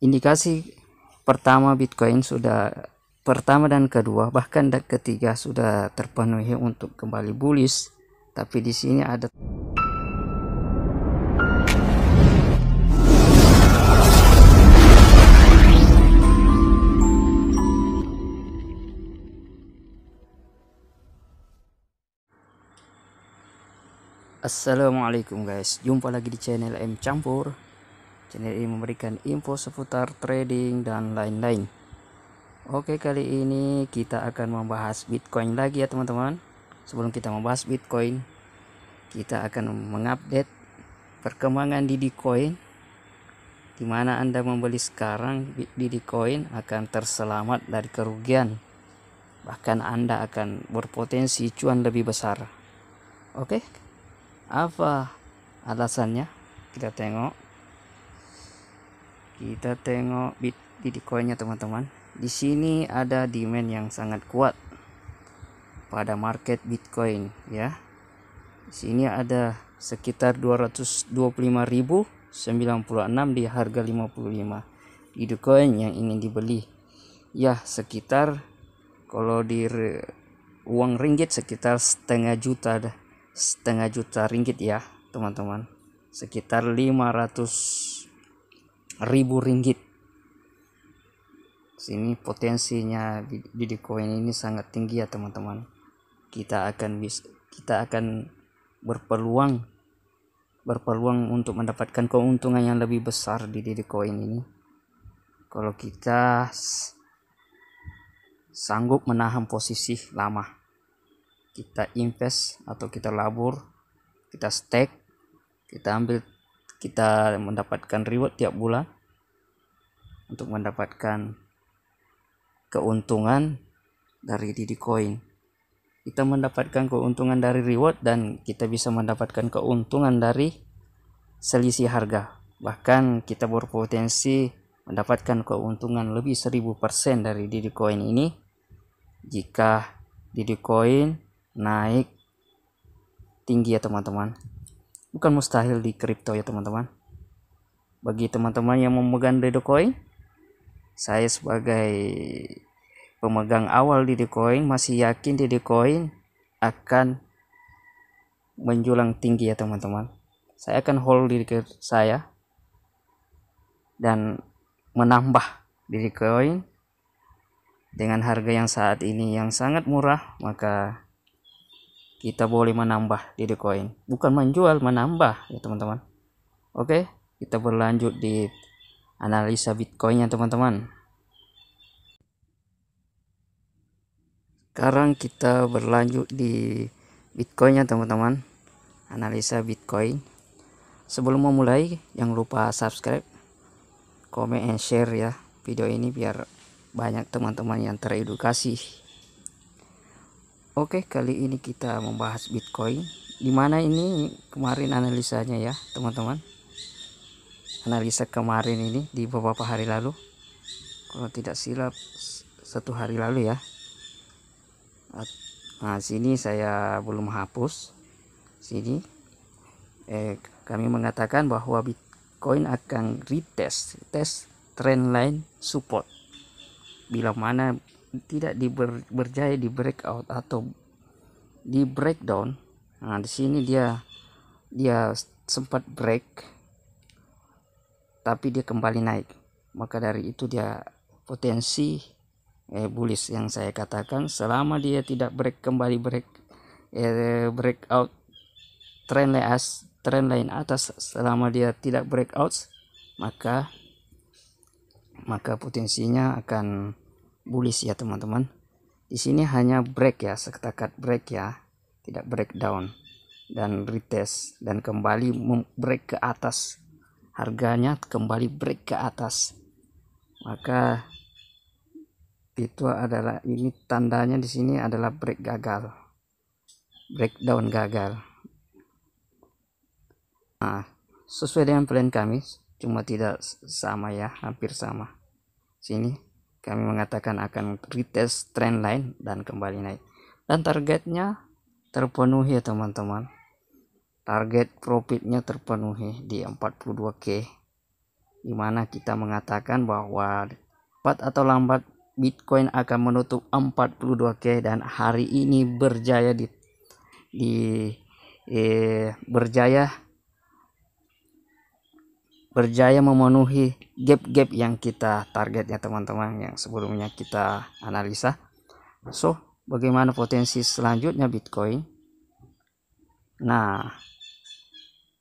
indikasi pertama Bitcoin sudah pertama dan kedua bahkan dan ketiga sudah terpenuhi untuk kembali bullish tapi di sini ada Assalamualaikum guys jumpa lagi di channel M Campur Channel ini memberikan info seputar trading dan lain-lain. Oke, kali ini kita akan membahas Bitcoin lagi ya, teman-teman. Sebelum kita membahas Bitcoin, kita akan mengupdate perkembangan di Coin Dimana Anda membeli sekarang Didi Coin akan terselamat dari kerugian. Bahkan Anda akan berpotensi cuan lebih besar. Oke. Apa alasannya? Kita tengok. Kita tengok bit bitcoinnya teman-teman. Di sini ada demand yang sangat kuat pada market Bitcoin ya. Di sini ada sekitar 225.096 di harga 55 di Bitcoin yang ingin dibeli. Ya, sekitar kalau di uang ringgit sekitar setengah juta setengah juta ringgit ya, teman-teman. Sekitar 500 ribu ringgit sini potensinya di Bitcoin ini sangat tinggi ya teman-teman kita akan bisa kita akan berpeluang berpeluang untuk mendapatkan keuntungan yang lebih besar di Bitcoin ini kalau kita sanggup menahan posisi lama kita invest atau kita labur kita stake kita ambil kita mendapatkan reward tiap bulan untuk mendapatkan keuntungan dari Didi Coin. Kita mendapatkan keuntungan dari reward dan kita bisa mendapatkan keuntungan dari selisih harga. Bahkan kita berpotensi mendapatkan keuntungan lebih 1000% dari Didi Coin ini jika Didi Coin naik tinggi ya teman-teman bukan mustahil di kripto ya teman-teman bagi teman-teman yang memegang Dogecoin saya sebagai pemegang awal Dogecoin masih yakin Dogecoin akan menjulang tinggi ya teman-teman saya akan hold diri saya dan menambah koin dengan harga yang saat ini yang sangat murah maka kita boleh menambah di Coin. bukan menjual menambah ya teman-teman oke kita berlanjut di analisa Bitcoin ya teman-teman sekarang kita berlanjut di Bitcoin ya teman-teman analisa Bitcoin sebelum memulai jangan lupa subscribe comment and share ya video ini biar banyak teman-teman yang teredukasi Oke, kali ini kita membahas Bitcoin. Dimana ini kemarin analisanya ya, teman-teman. Analisa kemarin ini di beberapa hari lalu. Kalau tidak silap, satu hari lalu ya. Nah, sini saya belum hapus. Sini. Eh, kami mengatakan bahwa Bitcoin akan retest, Test trendline support. Bila mana tidak diber, berjaya di breakout atau di breakdown nah di sini dia dia sempat break tapi dia kembali naik maka dari itu dia potensi eh, bullish yang saya katakan selama dia tidak break kembali break eh, breakout trend line as trend line atas selama dia tidak breakout maka maka potensinya akan bullish ya teman-teman di sini hanya break ya seketakat break ya tidak breakdown dan retest dan kembali break ke atas harganya kembali break ke atas maka itu adalah ini tandanya di sini adalah break gagal breakdown gagal nah sesuai dengan plan kami cuma tidak sama ya hampir sama sini kami mengatakan akan retest trend line dan kembali naik dan targetnya terpenuhi ya teman-teman target profitnya terpenuhi di 42k dimana kita mengatakan bahwa cepat atau lambat Bitcoin akan menutup 42k dan hari ini berjaya di di eh, berjaya berjaya memenuhi gap-gap yang kita target ya teman-teman yang sebelumnya kita analisa so bagaimana potensi selanjutnya Bitcoin nah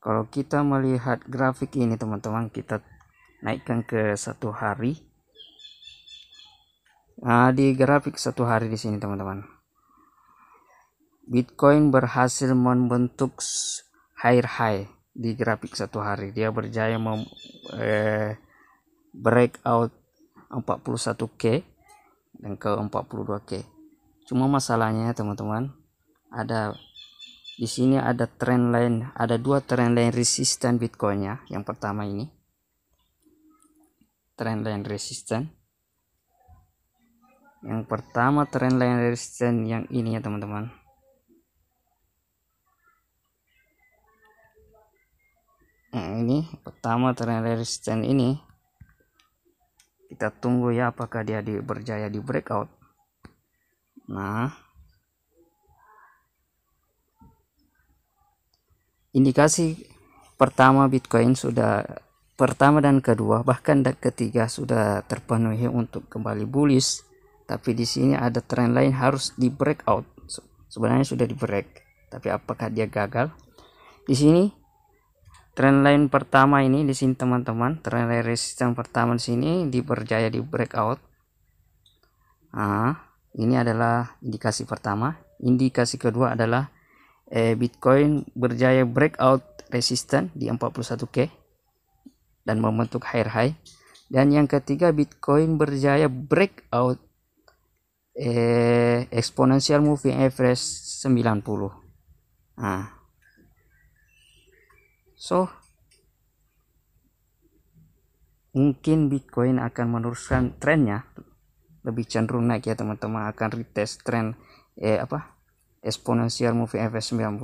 kalau kita melihat grafik ini teman-teman kita naikkan ke satu hari nah di grafik satu hari di sini teman-teman Bitcoin berhasil membentuk higher high di grafik satu hari dia berjaya mem, eh, break out 41k dan ke 42k cuma masalahnya teman-teman ada di sini ada trend line ada dua trend line resisten bitcoinnya yang pertama ini trend line resisten yang pertama trend line resisten yang ini ya teman-teman nah ini pertama ternyata resisten ini kita tunggu ya apakah dia di, berjaya di breakout nah indikasi pertama Bitcoin sudah pertama dan kedua bahkan dan ketiga sudah terpenuhi untuk kembali bullish tapi di sini ada tren lain harus di breakout sebenarnya sudah di break tapi apakah dia gagal di sini trend line pertama ini di sini teman-teman trend line resistance pertama di sini dipercaya di breakout nah, ini adalah indikasi pertama indikasi kedua adalah eh, Bitcoin berjaya breakout resisten di 41k dan membentuk higher high dan yang ketiga Bitcoin berjaya breakout eh, exponential moving average 90 nah so mungkin Bitcoin akan meneruskan trennya lebih cenderung naik ya teman-teman akan retest tren eh apa eksponensial moving average 90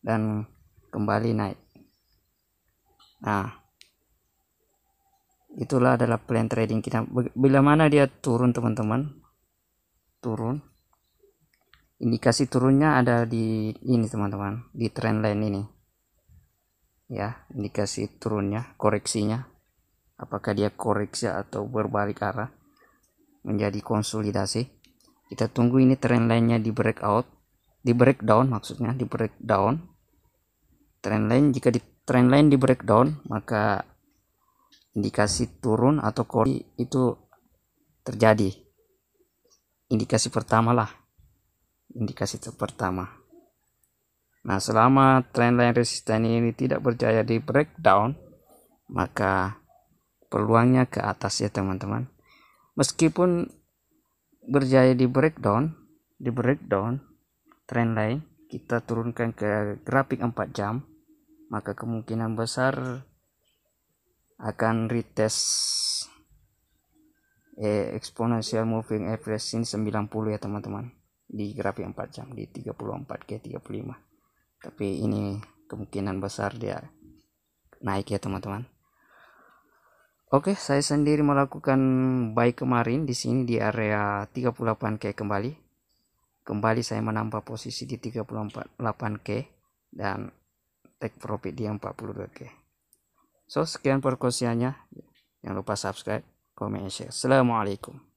dan kembali naik nah itulah adalah plan trading kita bila mana dia turun teman-teman turun indikasi turunnya ada di ini teman-teman di trend line ini ya indikasi turunnya koreksinya apakah dia koreksi atau berbalik arah menjadi konsolidasi kita tunggu ini trend lainnya di breakout di breakdown maksudnya di breakdown trend line jika di trend line di breakdown maka indikasi turun atau koreksi itu terjadi indikasi pertama lah indikasi pertama Nah, selama trendline resisten ini tidak berjaya di breakdown, maka peluangnya ke atas ya teman-teman. Meskipun berjaya di breakdown, di breakdown trendline kita turunkan ke grafik 4 jam, maka kemungkinan besar akan retest eh, exponential moving average ini 90 ya teman-teman di grafik 4 jam di 34 ke 35 tapi ini kemungkinan besar dia naik ya teman-teman Oke, saya sendiri melakukan buy kemarin di sini di area 38K kembali. Kembali saya menambah posisi di 38K dan take profit di 42K. So, sekian perkosiannya. Jangan lupa subscribe, comment, share. Assalamualaikum.